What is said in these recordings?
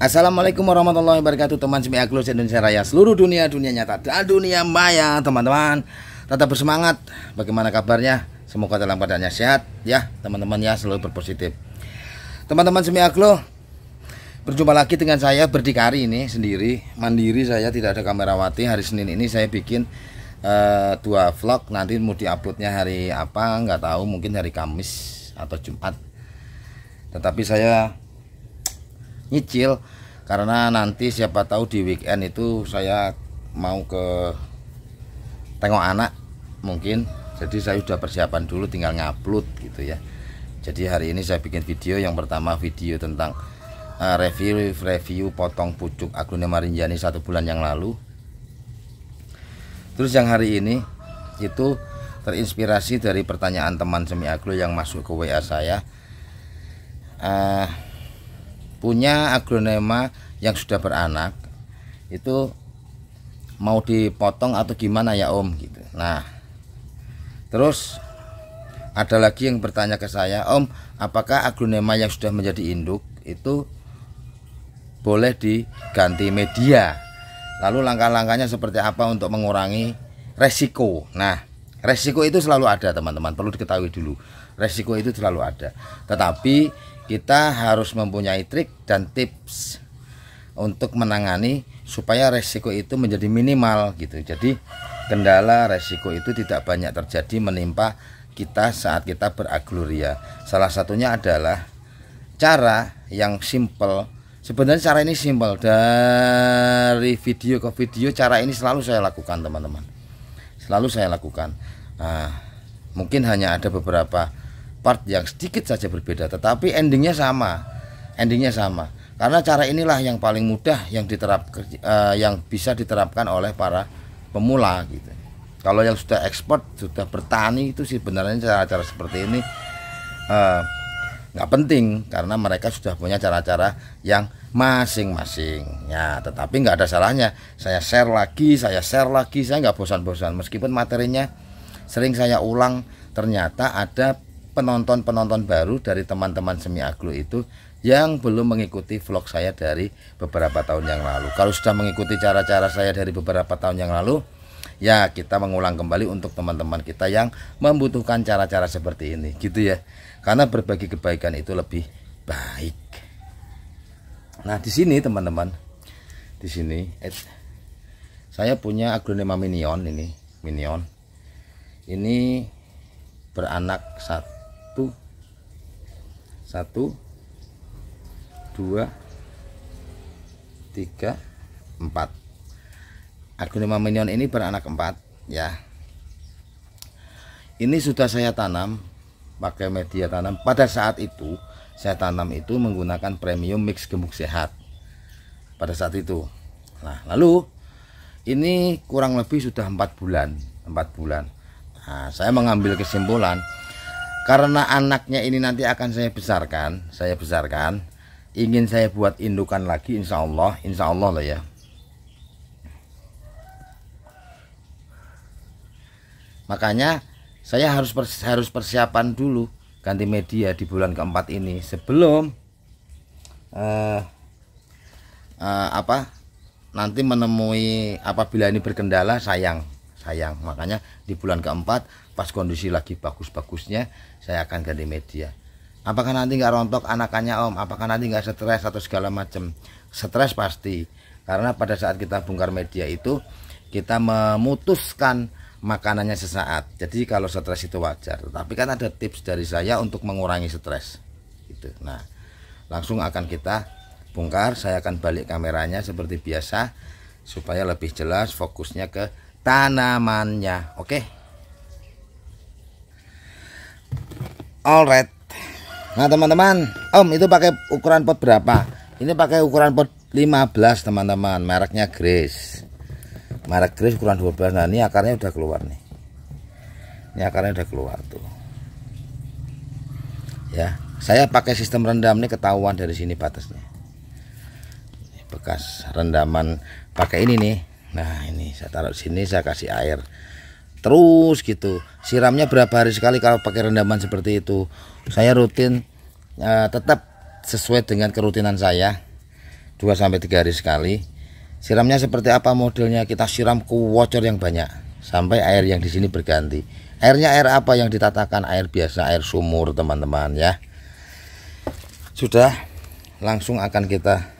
Assalamualaikum warahmatullahi wabarakatuh teman Semi Aglus Indonesia Raya seluruh dunia dunia nyata dan dunia maya teman-teman tetap bersemangat bagaimana kabarnya semoga dalam keadaannya sehat ya teman-teman ya selalu berpositif teman-teman Semi Aglo berjumpa lagi dengan saya berdikari ini sendiri mandiri saya tidak ada kamera wati hari Senin ini saya bikin uh, dua vlog nanti mau diuploadnya hari apa nggak tahu mungkin hari Kamis atau Jumat tetapi saya nyicil karena nanti siapa tahu di weekend itu saya mau ke tengok anak mungkin jadi saya sudah persiapan dulu tinggal ngupload gitu ya jadi hari ini saya bikin video yang pertama video tentang uh, review review potong pucuk Aglonema rinjani satu bulan yang lalu terus yang hari ini itu terinspirasi dari pertanyaan teman semi aglo yang masuk ke WA saya uh, punya aglonema yang sudah beranak itu mau dipotong atau gimana ya Om gitu. Nah, terus ada lagi yang bertanya ke saya, Om, apakah aglonema yang sudah menjadi induk itu boleh diganti media? Lalu langkah-langkahnya seperti apa untuk mengurangi resiko? Nah, resiko itu selalu ada teman-teman, perlu diketahui dulu. Resiko itu selalu ada. Tetapi kita harus mempunyai trik dan tips untuk menangani supaya resiko itu menjadi minimal gitu jadi kendala resiko itu tidak banyak terjadi menimpa kita saat kita beragloria salah satunya adalah cara yang simple sebenarnya cara ini simple dari video ke video cara ini selalu saya lakukan teman-teman selalu saya lakukan nah, mungkin hanya ada beberapa part yang sedikit saja berbeda tetapi endingnya sama endingnya sama karena cara inilah yang paling mudah yang diterap uh, yang bisa diterapkan oleh para pemula gitu kalau yang sudah ekspor sudah bertani itu sih sebenarnya cara-cara seperti ini eh, nggak uh, penting karena mereka sudah punya cara-cara yang masing-masing ya tetapi nggak ada salahnya saya share lagi saya share lagi saya nggak bosan-bosan meskipun materinya sering saya ulang ternyata ada penonton-penonton baru dari teman-teman Semi Aglo itu yang belum mengikuti vlog saya dari beberapa tahun yang lalu. Kalau sudah mengikuti cara-cara saya dari beberapa tahun yang lalu, ya kita mengulang kembali untuk teman-teman kita yang membutuhkan cara-cara seperti ini, gitu ya. Karena berbagi kebaikan itu lebih baik. Nah, di sini teman-teman, di sini et, eh, saya punya aglonema minion ini, minion. Ini beranak satu satu satu dua tiga empat lima minion ini beranak empat ya ini sudah saya tanam pakai media tanam pada saat itu saya tanam itu menggunakan premium mix gemuk sehat pada saat itu nah lalu ini kurang lebih sudah empat bulan empat bulan nah, saya mengambil kesimpulan karena anaknya ini nanti akan saya besarkan saya besarkan ingin saya buat indukan lagi insya Allah insya Allah lah ya makanya saya harus pers harus persiapan dulu ganti media di bulan keempat ini sebelum uh, uh, apa nanti menemui apabila ini berkendala sayang sayang makanya di bulan keempat pas kondisi lagi bagus-bagusnya saya akan ganti media apakah nanti nggak rontok anakannya om apakah nanti nggak stres atau segala macam stres pasti karena pada saat kita bongkar media itu kita memutuskan makanannya sesaat jadi kalau stres itu wajar tapi kan ada tips dari saya untuk mengurangi stres gitu nah langsung akan kita bongkar saya akan balik kameranya seperti biasa supaya lebih jelas fokusnya ke tanamannya oke okay? alright nah teman-teman om itu pakai ukuran pot berapa ini pakai ukuran pot 15 teman-teman mereknya Grace merek Grace ukuran 12 nah ini akarnya udah keluar nih ini akarnya udah keluar tuh ya saya pakai sistem rendam ini ketahuan dari sini batasnya bekas rendaman pakai ini nih nah ini saya taruh sini saya kasih air terus gitu siramnya berapa hari sekali kalau pakai rendaman seperti itu saya rutin uh, tetap sesuai dengan kerutinan saya 2 sampai 3 hari sekali siramnya seperti apa modelnya kita siram ke wocor yang banyak sampai air yang di sini berganti airnya air apa yang ditatakan air biasa air sumur teman-teman ya sudah langsung akan kita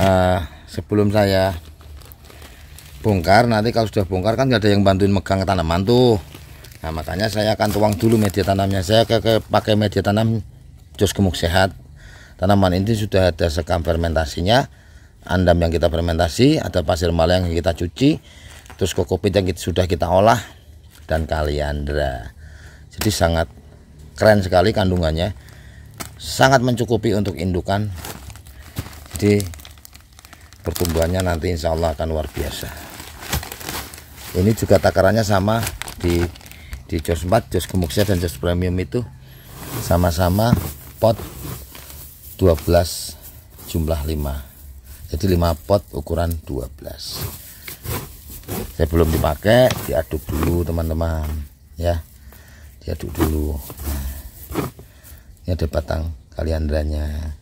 uh, sebelum saya bongkar nanti kalau sudah bongkar kan nggak ada yang bantuin megang tanaman tuh nah makanya saya akan tuang dulu media tanamnya saya ke, ke pakai media tanam jus gemuk sehat tanaman ini sudah ada sekam fermentasinya andam yang kita fermentasi ada pasir malang yang kita cuci terus kokopit yang kita, sudah kita olah dan kaliandra jadi sangat keren sekali kandungannya sangat mencukupi untuk indukan jadi pertumbuhannya nanti insya Allah akan luar biasa ini juga takarannya sama di di jos 4 jos gemuksia dan jos premium itu sama-sama pot 12 jumlah 5 jadi 5 pot ukuran 12 saya belum dipakai diaduk dulu teman-teman ya diaduk dulu ini ada batang kaliandranya,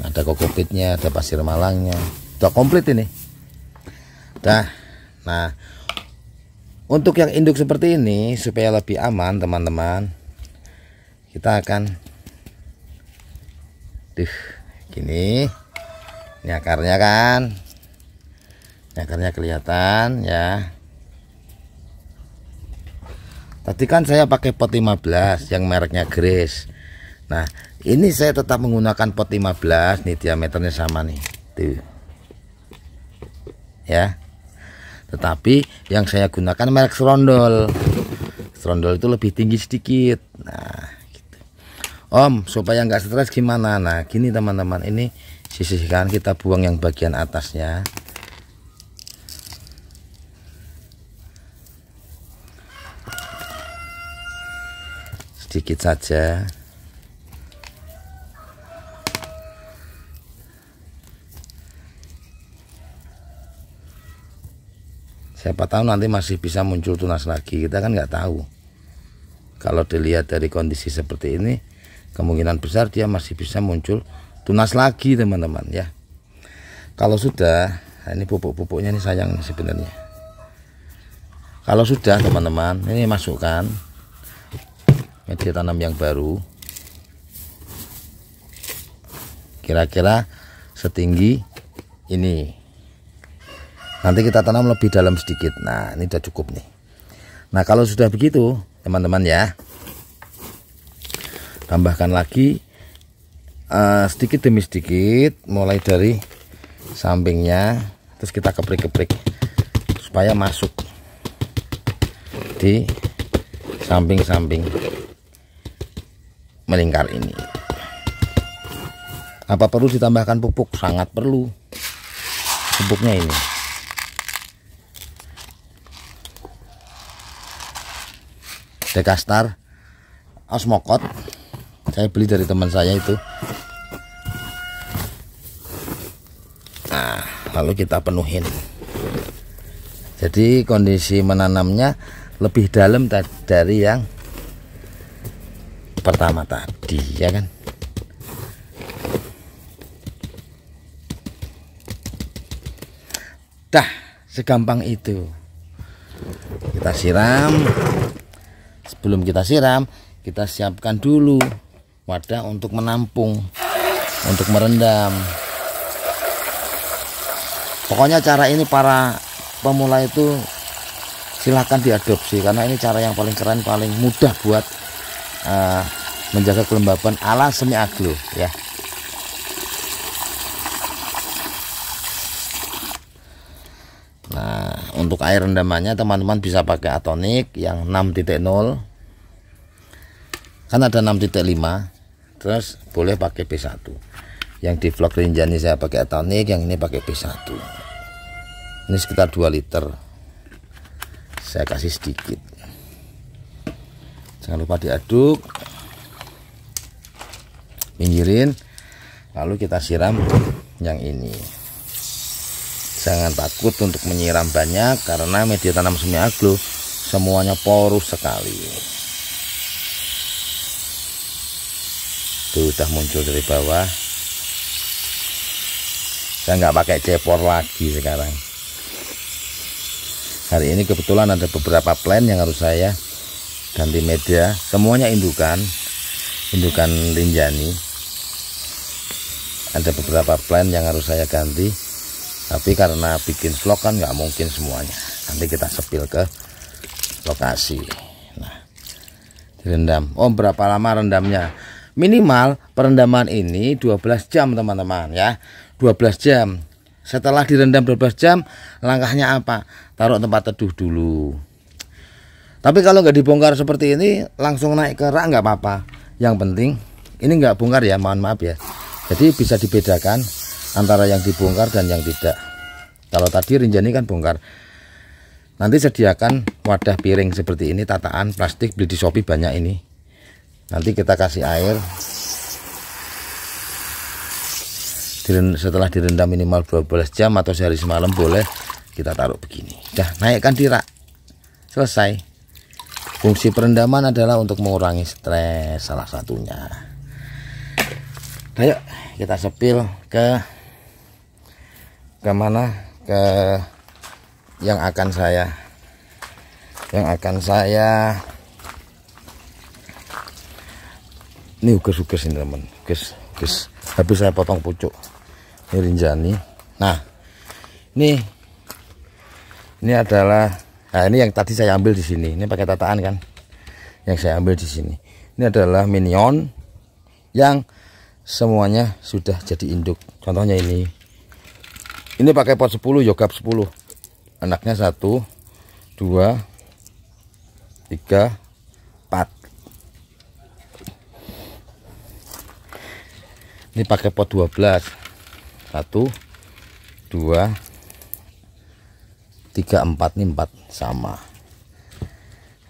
ada kokopitnya ada pasir malangnya udah komplit ini dah nah untuk yang induk seperti ini supaya lebih aman teman-teman kita akan tuh gini ini akarnya kan ini akarnya kelihatan ya tadi kan saya pakai pot 15 yang mereknya Grace nah ini saya tetap menggunakan pot 15 nih diameternya sama nih tuh ya tetapi yang saya gunakan merek serondol serondol itu lebih tinggi sedikit nah gitu. om supaya nggak stres gimana nah gini teman-teman ini sisihkan kita buang yang bagian atasnya sedikit saja siapa tahu nanti masih bisa muncul tunas lagi kita kan nggak tahu kalau dilihat dari kondisi seperti ini kemungkinan besar dia masih bisa muncul tunas lagi teman-teman ya kalau sudah nah, ini pupuk-pupuknya ini sayang sebenarnya kalau sudah teman-teman ini masukkan media tanam yang baru kira-kira setinggi ini nanti kita tanam lebih dalam sedikit nah ini sudah cukup nih nah kalau sudah begitu teman-teman ya tambahkan lagi uh, sedikit demi sedikit mulai dari sampingnya terus kita keprik-keprik supaya masuk di samping-samping melingkar ini apa perlu ditambahkan pupuk sangat perlu pupuknya ini Dekastar Osmokot saya beli dari teman saya itu nah lalu kita penuhin jadi kondisi menanamnya lebih dalam dari yang pertama tadi ya kan dah segampang itu kita siram sebelum kita siram kita siapkan dulu wadah untuk menampung untuk merendam pokoknya cara ini para pemula itu silahkan diadopsi karena ini cara yang paling keren paling mudah buat uh, menjaga kelembaban ala semi aglo ya untuk air rendamannya teman-teman bisa pakai atonik yang 6.0 kan ada 6.5 terus boleh pakai P1 yang di vlog Rinjani saya pakai atonik yang ini pakai P1 ini sekitar 2 liter saya kasih sedikit jangan lupa diaduk pinggirin lalu kita siram yang ini Jangan takut untuk menyiram banyak karena media tanam semi aglo semuanya porus sekali. itu sudah muncul dari bawah. Saya nggak pakai cepor lagi sekarang. Hari ini kebetulan ada beberapa plan yang harus saya ganti media. Semuanya indukan, indukan linjani. Ada beberapa plan yang harus saya ganti tapi karena bikin vlog kan nggak mungkin semuanya nanti kita sepil ke lokasi nah direndam oh berapa lama rendamnya minimal perendaman ini 12 jam teman-teman ya 12 jam setelah direndam 12 jam langkahnya apa taruh tempat teduh dulu tapi kalau nggak dibongkar seperti ini langsung naik ke rak nggak apa-apa yang penting ini nggak bongkar ya mohon maaf ya jadi bisa dibedakan antara yang dibongkar dan yang tidak kalau tadi rinjani kan bongkar nanti sediakan wadah piring seperti ini tataan plastik beli di Shopee banyak ini nanti kita kasih air setelah direndam minimal 12 jam atau sehari semalam boleh kita taruh begini dah naikkan di rak selesai fungsi perendaman adalah untuk mengurangi stres salah satunya ayo kita sepil ke kemana ke yang akan saya yang akan saya ini uges-uges ini teman uges, uges habis saya potong pucuk ini rinjani nah ini ini adalah nah ini yang tadi saya ambil di sini ini pakai tataan kan yang saya ambil di sini ini adalah minion yang semuanya sudah jadi induk contohnya ini ini pakai pot 10 yogap 10 anaknya 1 2 3 4 ini pakai pot 12 1 2 3 4 ini 4 sama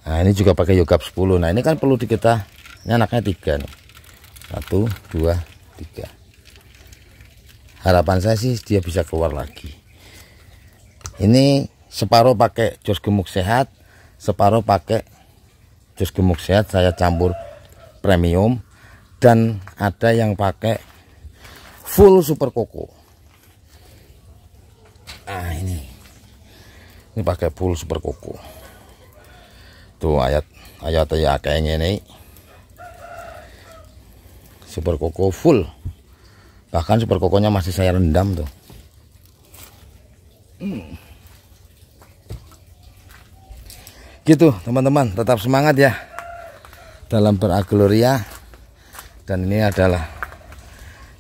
nah ini juga pakai yogap 10 nah ini kan perlu di kita. ini anaknya 3 nih 1 2 3 harapan saya sih dia bisa keluar lagi ini separuh pakai jus gemuk sehat separuh pakai jus gemuk sehat saya campur premium dan ada yang pakai full super koko nah ini ini pakai full super koko tuh ayat ayat ayat kayaknya ini super koko full bahkan super kokonya masih saya rendam tuh gitu teman-teman tetap semangat ya dalam beragloria dan ini adalah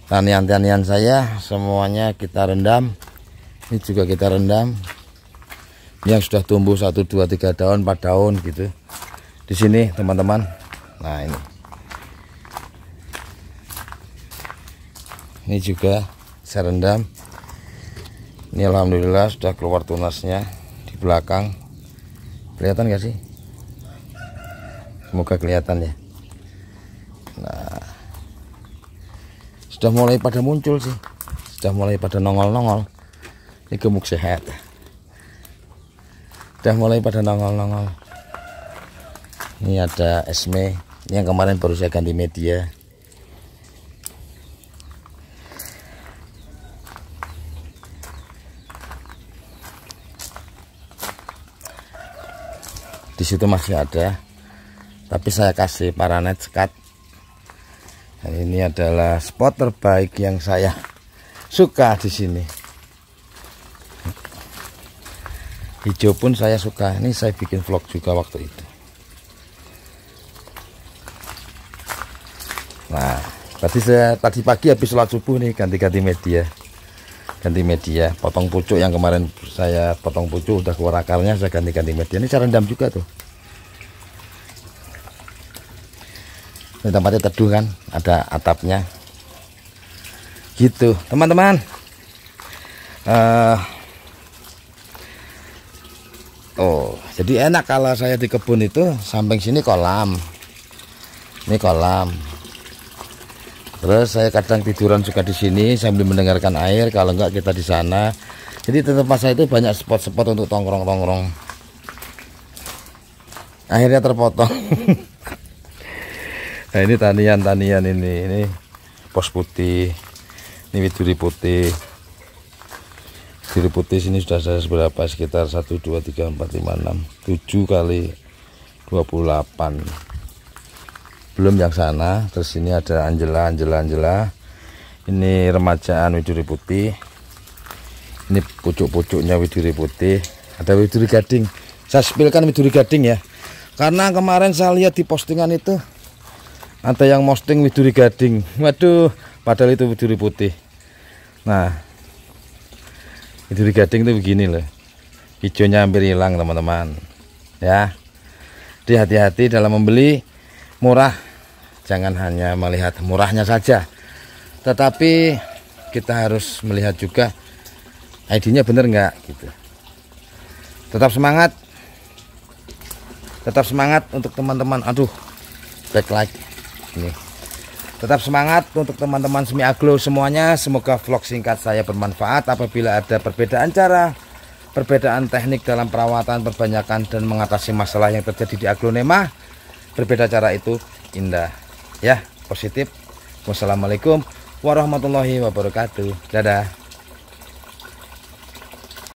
tanian-tanian saya semuanya kita rendam ini juga kita rendam ini yang sudah tumbuh 1 2 3 daun 4 daun gitu di sini teman-teman nah ini ini juga saya rendam ini alhamdulillah sudah keluar tunasnya di belakang kelihatan gak sih semoga kelihatan ya nah sudah mulai pada muncul sih sudah mulai pada nongol-nongol ini gemuk sehat sudah mulai pada nongol-nongol ini ada esme ini yang kemarin baru saya ganti media di situ masih ada tapi saya kasih paranet sekat nah, ini adalah spot terbaik yang saya suka di sini hijau pun saya suka ini saya bikin vlog juga waktu itu nah tadi saya tadi pagi habis sholat subuh nih ganti-ganti media ganti media potong pucuk yang kemarin saya potong pucuk udah keluar akarnya saya ganti-ganti media ini cara rendam juga tuh ini tempatnya teduh kan ada atapnya gitu teman-teman uh, oh jadi enak kalau saya di kebun itu samping sini kolam ini kolam Terus saya kadang tiduran juga di sini sambil mendengarkan air, kalau enggak kita di sana. Jadi tempat saya itu banyak spot-spot untuk tongkrong-tongkrong. Akhirnya terpotong. nah ini tanian-tanian ini, ini pos putih, ini widuri putih. Widuri putih sini sudah saya berapa sekitar 1, 2, 3, 4, 5, 6, 7 kali 28 belum yang sana terus ini ada Angela Angela Angela ini remajaan widuri putih ini pucuk-pucuknya widuri putih ada widuri gading saya sepilkan widuri gading ya karena kemarin saya lihat di postingan itu ada yang posting widuri gading waduh padahal itu widuri putih nah widuri gading itu begini loh hijaunya hampir hilang teman-teman ya hati-hati dalam membeli murah jangan hanya melihat murahnya saja tetapi kita harus melihat juga ID-nya bener nggak gitu tetap semangat tetap semangat untuk teman-teman aduh back like ini tetap semangat untuk teman-teman semi aglo semuanya semoga vlog singkat saya bermanfaat apabila ada perbedaan cara perbedaan teknik dalam perawatan perbanyakan dan mengatasi masalah yang terjadi di aglonema berbeda cara itu indah ya positif wassalamualaikum warahmatullahi wabarakatuh dadah